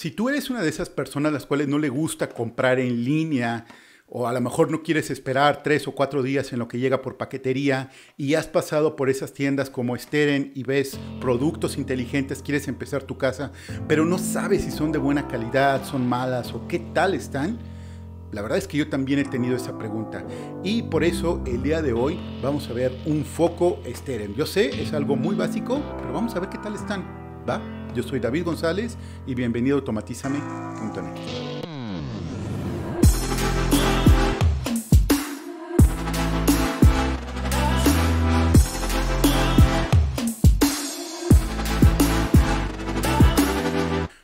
Si tú eres una de esas personas a las cuales no le gusta comprar en línea, o a lo mejor no quieres esperar tres o cuatro días en lo que llega por paquetería y has pasado por esas tiendas como Steren y ves productos inteligentes, quieres empezar tu casa, pero no sabes si son de buena calidad, son malas o qué tal están. La verdad es que yo también he tenido esa pregunta y por eso el día de hoy vamos a ver un foco Steren. Yo sé, es algo muy básico, pero vamos a ver qué tal están. ¿Va? Yo soy David González y bienvenido a automatízame.net.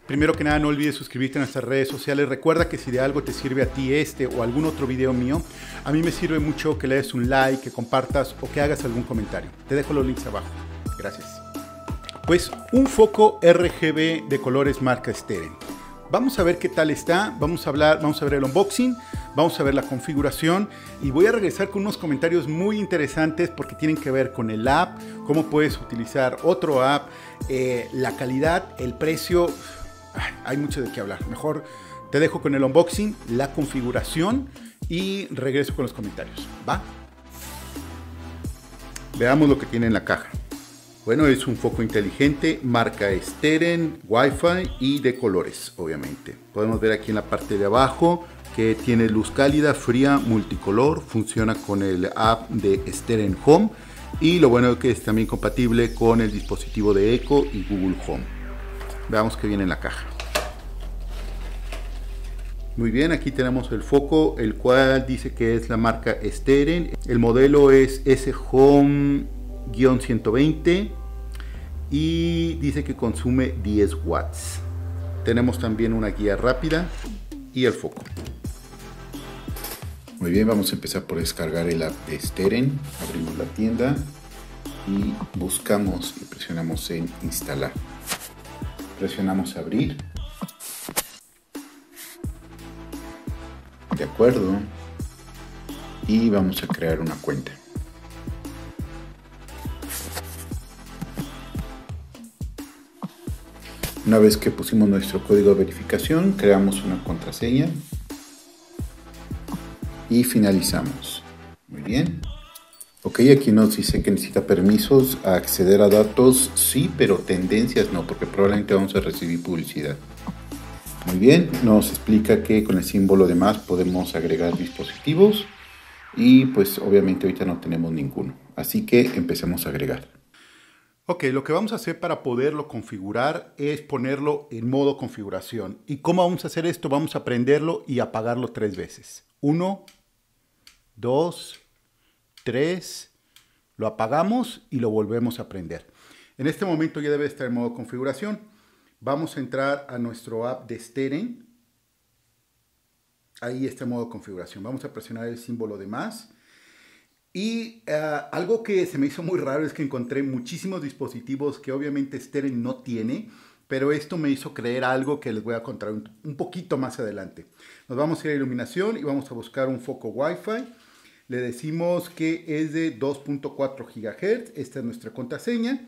Primero que nada, no olvides suscribirte a nuestras redes sociales. Recuerda que si de algo te sirve a ti este o algún otro video mío, a mí me sirve mucho que le des un like, que compartas o que hagas algún comentario. Te dejo los links abajo. Gracias. Pues un foco RGB de colores marca Steren. Vamos a ver qué tal está, vamos a hablar, vamos a ver el unboxing, vamos a ver la configuración y voy a regresar con unos comentarios muy interesantes porque tienen que ver con el app, cómo puedes utilizar otro app, eh, la calidad, el precio. hay mucho de qué hablar. Mejor te dejo con el unboxing, la configuración y regreso con los comentarios. ¿Va? Veamos lo que tiene en la caja. Bueno, es un foco inteligente, marca Steren, Wi-Fi y de colores, obviamente. Podemos ver aquí en la parte de abajo que tiene luz cálida, fría, multicolor, funciona con el app de Steren Home y lo bueno es que es también compatible con el dispositivo de Echo y Google Home. Veamos qué viene en la caja. Muy bien, aquí tenemos el foco, el cual dice que es la marca Steren. El modelo es S Home 120 y dice que consume 10 watts. Tenemos también una guía rápida y el foco. Muy bien, vamos a empezar por descargar el app de Steren. Abrimos la tienda y buscamos y presionamos en instalar. Presionamos abrir. De acuerdo. Y vamos a crear una cuenta. Una vez que pusimos nuestro código de verificación, creamos una contraseña y finalizamos. Muy bien. Ok, aquí nos dice que necesita permisos a acceder a datos, sí, pero tendencias no, porque probablemente vamos a recibir publicidad. Muy bien, nos explica que con el símbolo de más podemos agregar dispositivos y pues obviamente ahorita no tenemos ninguno. Así que empecemos a agregar. Ok, lo que vamos a hacer para poderlo configurar es ponerlo en modo configuración. ¿Y cómo vamos a hacer esto? Vamos a prenderlo y apagarlo tres veces. Uno, dos, tres. Lo apagamos y lo volvemos a prender. En este momento ya debe estar en modo configuración. Vamos a entrar a nuestro app de Steren. Ahí está en modo configuración. Vamos a presionar el símbolo de más y eh, algo que se me hizo muy raro es que encontré muchísimos dispositivos que obviamente Steren no tiene, pero esto me hizo creer algo que les voy a contar un, poquito más adelante. Nos vamos a ir a iluminación y vamos a buscar un foco Wi-Fi. Le decimos que es de 2.4 GHz, esta es nuestra contraseña.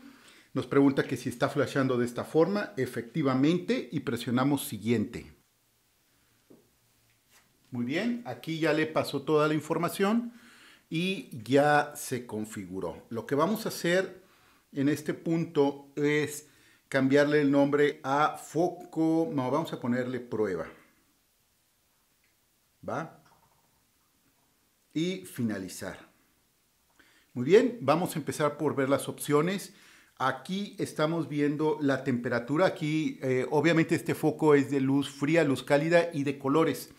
Nos pregunta que si está flashando de esta forma, efectivamente, y presionamos siguiente. Muy bien, aquí ya le pasó toda la información y ya se configuró. Lo que vamos a hacer en este punto es cambiarle el nombre a foco, no, vamos a ponerle prueba. ¿Va? Y finalizar. Muy bien, vamos a empezar por ver las opciones. Aquí estamos viendo la temperatura. Aquí eh, obviamente este foco es de luz fría, luz cálida y de colores.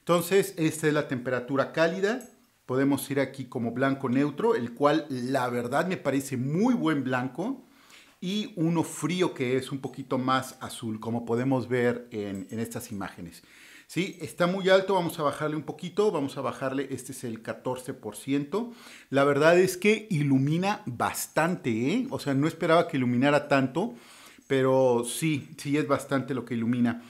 Entonces, esta es la temperatura cálida Podemos ir aquí como blanco neutro, el cual la verdad me parece muy buen blanco. Y uno frío que es un poquito más azul, como podemos ver en, estas imágenes. ¿sí? Está muy alto, vamos a bajarle un poquito, vamos a bajarle, este es el 14%. La verdad es que ilumina bastante, ¿eh? o sea, no esperaba que iluminara tanto, pero sí, sí es bastante lo que ilumina.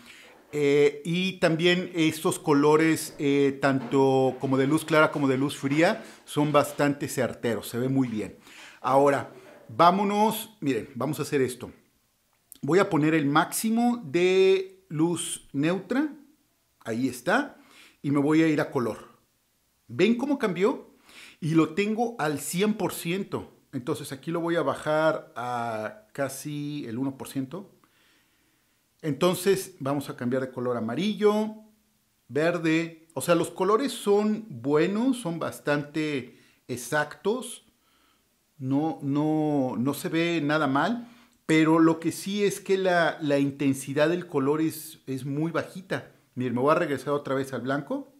Eh, y también estos colores, eh, tanto como de luz clara como de luz fría, son bastante certeros, se ve muy bien. Ahora, vámonos, miren, vamos a hacer esto. Voy a poner el máximo de luz neutra, ahí está, y me voy a ir a color. ¿Ven cómo cambió? Y lo tengo al 100%. Entonces aquí lo voy a bajar a casi el 1%. Entonces vamos a cambiar de color amarillo, verde. O sea, los colores son buenos, son bastante exactos. No, se ve nada mal. Pero lo que sí es que la, intensidad del color es, muy bajita. Miren, me voy a regresar otra vez al blanco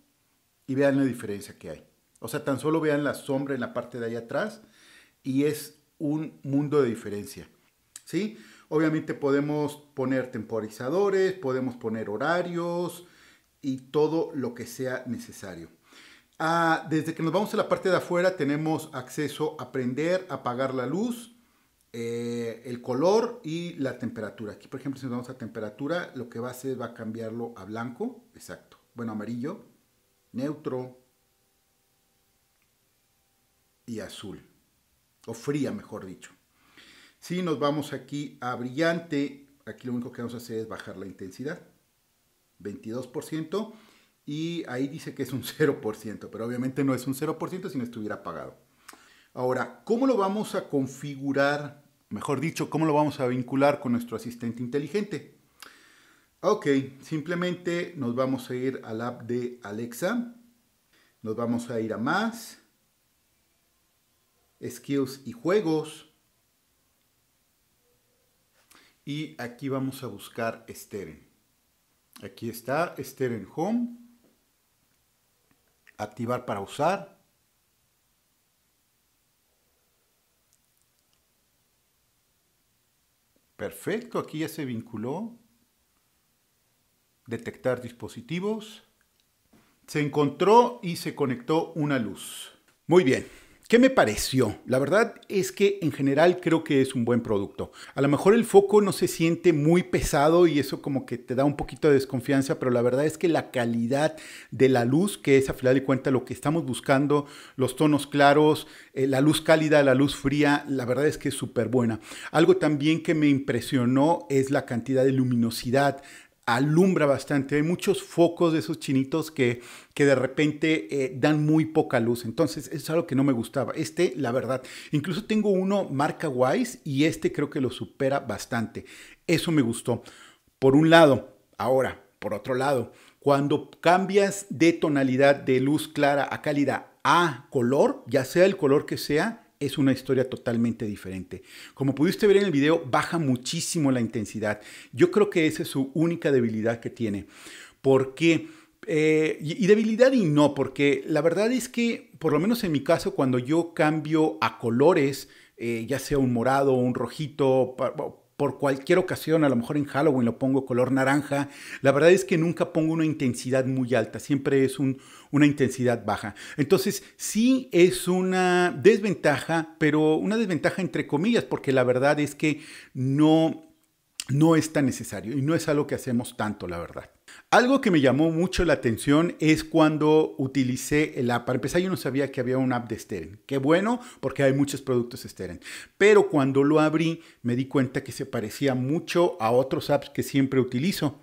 y vean la diferencia que hay. O sea, tan solo vean la sombra en la parte de ahí atrás y es un mundo de diferencia. ¿Sí? Obviamente podemos poner temporizadores, podemos poner horarios y todo lo que sea necesario. Ah, desde que nos vamos a la parte de afuera tenemos acceso a prender, apagar la luz, eh, el color y la temperatura. Aquí, por ejemplo, si nos vamos a temperatura, lo que va a hacer va a cambiarlo a blanco, exacto. Bueno, amarillo, neutro y azul. O fría, mejor dicho. Si nos vamos aquí a brillante, aquí lo único que vamos a hacer es bajar la intensidad. 22% y ahí dice que es un 0%, pero obviamente no es un 0% si no estuviera apagado. Ahora, ¿cómo lo vamos a configurar? Mejor dicho, ¿cómo lo vamos a vincular con nuestro asistente inteligente? Ok, simplemente nos vamos a ir al app de Alexa, nos vamos a ir a más, skills y juegos, y aquí vamos a buscar Steren. Aquí está Steren Home. Activar para usar. Perfecto, aquí ya se vinculó. Detectar dispositivos. Se encontró y se conectó una luz. Muy bien, ¿Qué me pareció? La verdad es que en general creo que es un buen producto. A lo mejor el foco no se siente muy pesado y eso como que te da un poquito de desconfianza, pero la verdad es que la calidad de la luz, que es a final de cuentas lo que estamos buscando, los tonos claros, eh, la luz cálida, la luz fría, la verdad es que es súper buena. Algo también que me impresionó es la cantidad de luminosidad alumbra bastante. Hay muchos focos de esos chinitos que, que de repente eh, dan muy poca luz. Entonces, eso es algo que no me gustaba. Este, la verdad, incluso tengo uno marca Wise y este creo que lo supera bastante. Eso me gustó. Por un lado, ahora, por otro lado, cuando cambias de tonalidad de luz clara a cálida a color, ya sea el color que sea, es una historia totalmente diferente. Como pudiste ver en el video, baja muchísimo la intensidad. Yo creo que esa es su única debilidad que tiene. Porque, eh, y debilidad y no, porque la verdad es que, por lo menos en mi caso, cuando yo cambio a colores, eh, ya sea un morado, un rojito, por cualquier ocasión, a lo mejor en Halloween lo pongo color naranja. La verdad es que nunca pongo una intensidad muy alta, siempre es una intensidad baja. Entonces, sí es una desventaja, pero una desventaja entre comillas, porque la verdad es que no, no es tan necesario y no es algo que hacemos tanto, la verdad. Algo que me llamó mucho la atención es cuando utilicé el app. Para empezar, yo no sabía que había un app de Steren. Qué bueno, porque hay muchos productos Steren. Pero cuando lo abrí, me di cuenta que se parecía mucho a otros apps que siempre utilizo.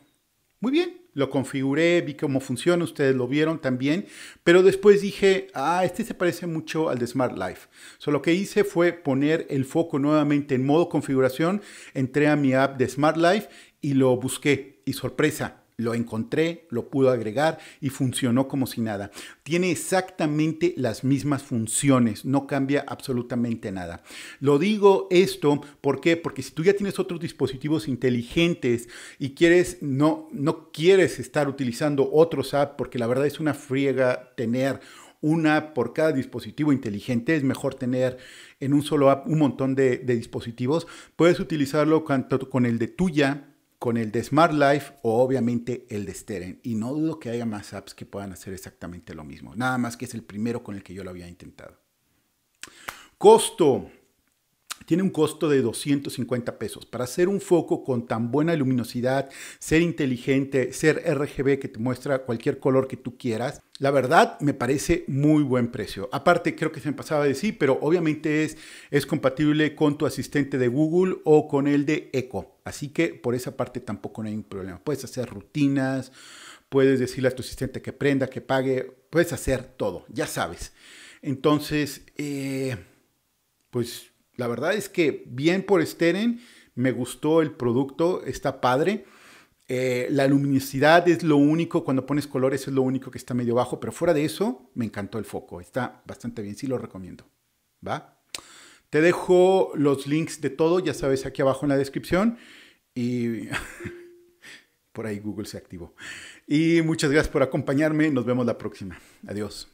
Muy bien, lo configuré, vi cómo funciona, ustedes lo vieron también, pero después dije, ah, este se parece mucho al de Smart Life. So, lo que hice fue poner el foco nuevamente en modo configuración, entré a mi app de Smart Life y lo busqué y sorpresa, lo encontré, lo pudo agregar y funcionó como si nada. Tiene exactamente las mismas funciones, no cambia absolutamente nada. Lo digo esto, ¿por Porque si tú ya tienes otros dispositivos inteligentes y quieres, no, no quieres estar utilizando otros apps, porque la verdad es una friega tener una por cada dispositivo inteligente. Es mejor tener en un solo app un montón de, dispositivos. Puedes utilizarlo con el de tuya con el de Smart Life o obviamente el de Steren. Y no dudo que haya más apps que puedan hacer exactamente lo mismo. Nada más que es el primero con el que yo lo había intentado. Costo. Tiene un costo de 250 pesos. Para hacer un foco con tan buena luminosidad, ser inteligente, ser RGB que te muestra cualquier color que tú quieras, la verdad me parece muy buen precio. Aparte, creo que se me pasaba de decir, pero obviamente es, es compatible con tu asistente de Google o con el de Echo. Así que por esa parte tampoco no hay un problema. Puedes hacer rutinas, puedes decirle a tu asistente que prenda, que pague, puedes hacer todo, ya sabes. Entonces, eh, pues la verdad es que bien por Steren, me gustó el producto, está padre. Eh, la luminosidad es lo único, cuando pones colores es lo único que está medio bajo, pero fuera de eso, me encantó el foco. Está bastante bien, sí lo recomiendo. ¿Va? Te dejo los links de todo, ya sabes, aquí abajo en la descripción. Y por ahí Google se activó. Y muchas gracias por acompañarme. Nos vemos la próxima. Adiós.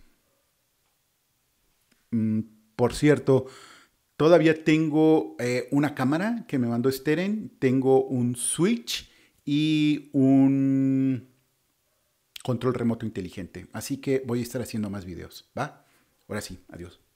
Mm, por cierto, Todavía tengo eh, una cámara que me mandó Steren, tengo un switch y un control remoto inteligente. Así que voy a estar haciendo más videos, ¿va? Ahora sí, adiós.